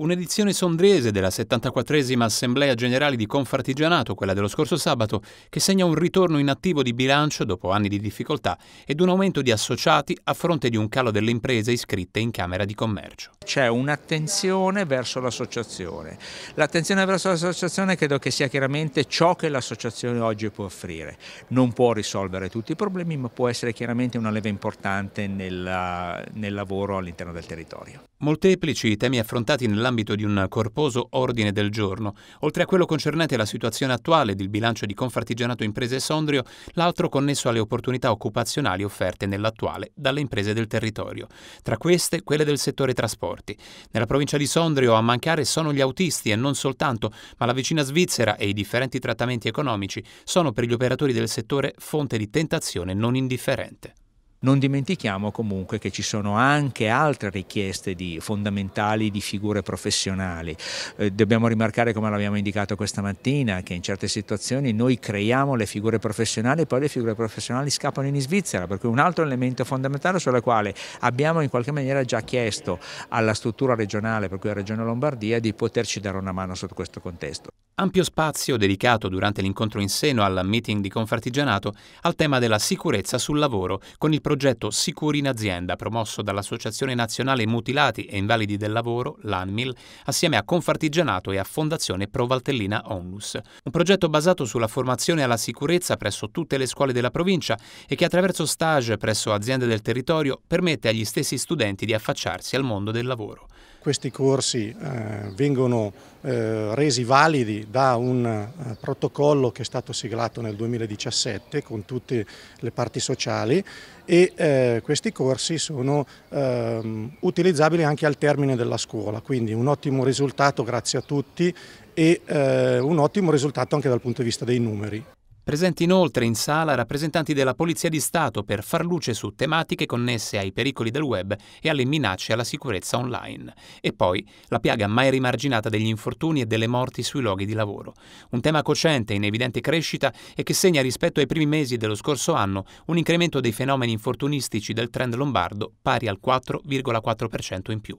Un'edizione sondrese della 74esima Assemblea Generale di Confartigianato, quella dello scorso sabato, che segna un ritorno in attivo di bilancio dopo anni di difficoltà ed un aumento di associati a fronte di un calo delle imprese iscritte in Camera di Commercio. C'è un'attenzione verso l'associazione. L'attenzione verso l'associazione credo che sia chiaramente ciò che l'associazione oggi può offrire. Non può risolvere tutti i problemi, ma può essere chiaramente una leva importante nel, nel lavoro all'interno del territorio. Molteplici i temi affrontati nella nell'ambito di un corposo ordine del giorno. Oltre a quello concernente la situazione attuale del bilancio di Confartigianato Imprese Sondrio, l'altro connesso alle opportunità occupazionali offerte nell'attuale dalle imprese del territorio. Tra queste, quelle del settore trasporti. Nella provincia di Sondrio a mancare sono gli autisti e non soltanto, ma la vicina Svizzera e i differenti trattamenti economici sono per gli operatori del settore fonte di tentazione non indifferente. Non dimentichiamo comunque che ci sono anche altre richieste di fondamentali di figure professionali. Eh, dobbiamo rimarcare, come l'abbiamo indicato questa mattina, che in certe situazioni noi creiamo le figure professionali e poi le figure professionali scappano in Svizzera, per cui un altro elemento fondamentale sulla quale abbiamo in qualche maniera già chiesto alla struttura regionale, per cui alla Regione Lombardia, di poterci dare una mano sotto questo contesto ampio spazio dedicato durante l'incontro in seno al meeting di Confartigianato al tema della sicurezza sul lavoro con il progetto Sicuri in azienda promosso dall'Associazione Nazionale Mutilati e Invalidi del Lavoro, l'ANMIL, assieme a Confartigianato e a Fondazione Pro Valtellina Onlus. Un progetto basato sulla formazione alla sicurezza presso tutte le scuole della provincia e che attraverso stage presso aziende del territorio permette agli stessi studenti di affacciarsi al mondo del lavoro questi corsi eh, vengono eh, resi validi da un eh, protocollo che è stato siglato nel 2017 con tutte le parti sociali e eh, questi corsi sono ehm, utilizzabili anche al termine della scuola, quindi un ottimo risultato grazie a tutti e eh, un ottimo risultato anche dal punto di vista dei numeri. Presenti inoltre in sala rappresentanti della Polizia di Stato per far luce su tematiche connesse ai pericoli del web e alle minacce alla sicurezza online. E poi la piaga mai rimarginata degli infortuni e delle morti sui luoghi di lavoro. Un tema cocente in evidente crescita e che segna rispetto ai primi mesi dello scorso anno un incremento dei fenomeni infortunistici del trend lombardo pari al 4,4% in più.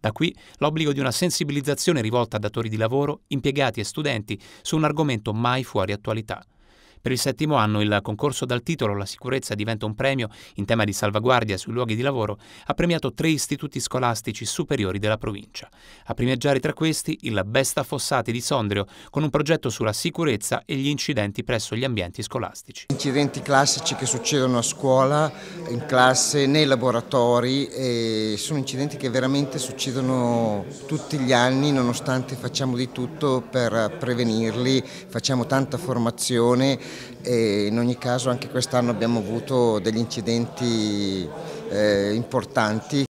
Da qui l'obbligo di una sensibilizzazione rivolta a datori di lavoro, impiegati e studenti su un argomento mai fuori attualità. Per il settimo anno il concorso dal titolo La sicurezza diventa un premio in tema di salvaguardia sui luoghi di lavoro ha premiato tre istituti scolastici superiori della provincia. A primeggiare tra questi il Besta Fossati di Sondrio con un progetto sulla sicurezza e gli incidenti presso gli ambienti scolastici. Incidenti classici che succedono a scuola, in classe, nei laboratori sono incidenti che veramente succedono tutti gli anni nonostante facciamo di tutto per prevenirli, facciamo tanta formazione e in ogni caso anche quest'anno abbiamo avuto degli incidenti eh, importanti